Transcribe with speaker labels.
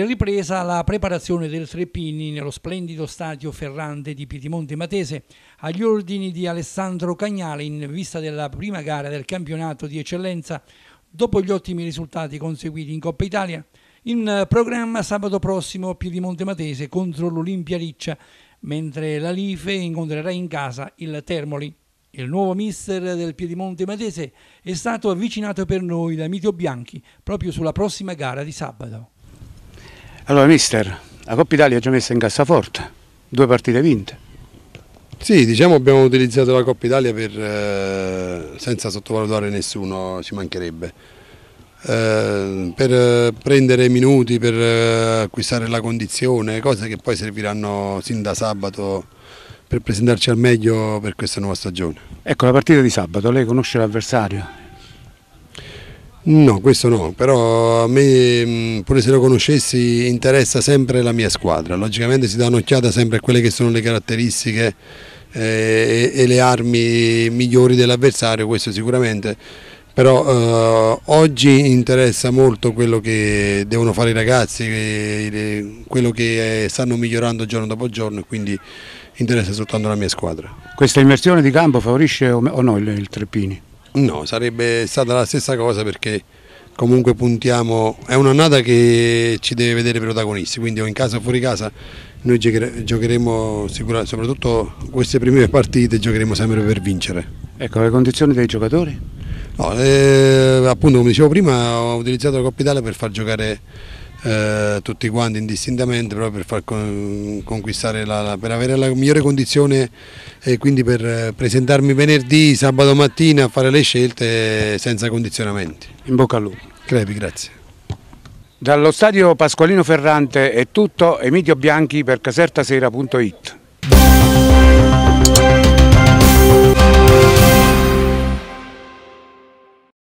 Speaker 1: è ripresa la preparazione del Treppini nello splendido stadio Ferrante di Piedimonte Matese agli ordini di Alessandro Cagnale in vista della prima gara del campionato di eccellenza dopo gli ottimi risultati conseguiti in Coppa Italia. In programma sabato prossimo Piedimonte Matese contro l'Olimpia Riccia, mentre la Life incontrerà in casa il Termoli. Il nuovo mister del Piedimonte Matese è stato avvicinato per noi da Mitio Bianchi proprio sulla prossima gara di sabato.
Speaker 2: Allora, mister, la Coppa Italia è già messa in cassaforte,
Speaker 3: due partite vinte. Sì, diciamo abbiamo utilizzato la Coppa Italia per, eh, senza sottovalutare nessuno, ci mancherebbe, eh, per eh, prendere minuti, per eh, acquistare la condizione, cose che poi serviranno sin da sabato per presentarci al meglio per questa nuova stagione. Ecco, la partita di sabato, lei conosce l'avversario, No, questo no, però a me, mm, pure se lo conoscessi, interessa sempre la mia squadra. Logicamente si dà un'occhiata sempre a quelle che sono le caratteristiche eh, e, e le armi migliori dell'avversario, questo sicuramente. Però eh, oggi interessa molto quello che devono fare i ragazzi, eh, quello che eh, stanno migliorando giorno dopo giorno, e quindi interessa soltanto la mia squadra.
Speaker 2: Questa immersione di campo favorisce o no il Treppini?
Speaker 3: No, sarebbe stata la stessa cosa perché comunque puntiamo, è un'annata che ci deve vedere protagonisti, quindi o in casa o fuori casa noi giocheremo sicuramente, soprattutto queste prime partite giocheremo sempre per vincere. Ecco, le condizioni dei giocatori? No, eh, appunto come dicevo prima ho utilizzato la Coppa Italia per far giocare eh, tutti quanti indistintamente proprio per, far conquistare la, la, per avere la migliore condizione e quindi per eh, presentarmi venerdì, sabato mattina a fare le scelte senza condizionamenti. In bocca al lupo. Crepi, grazie.
Speaker 2: Dallo stadio Pasqualino Ferrante è tutto, Emilio Bianchi per casertasera.it.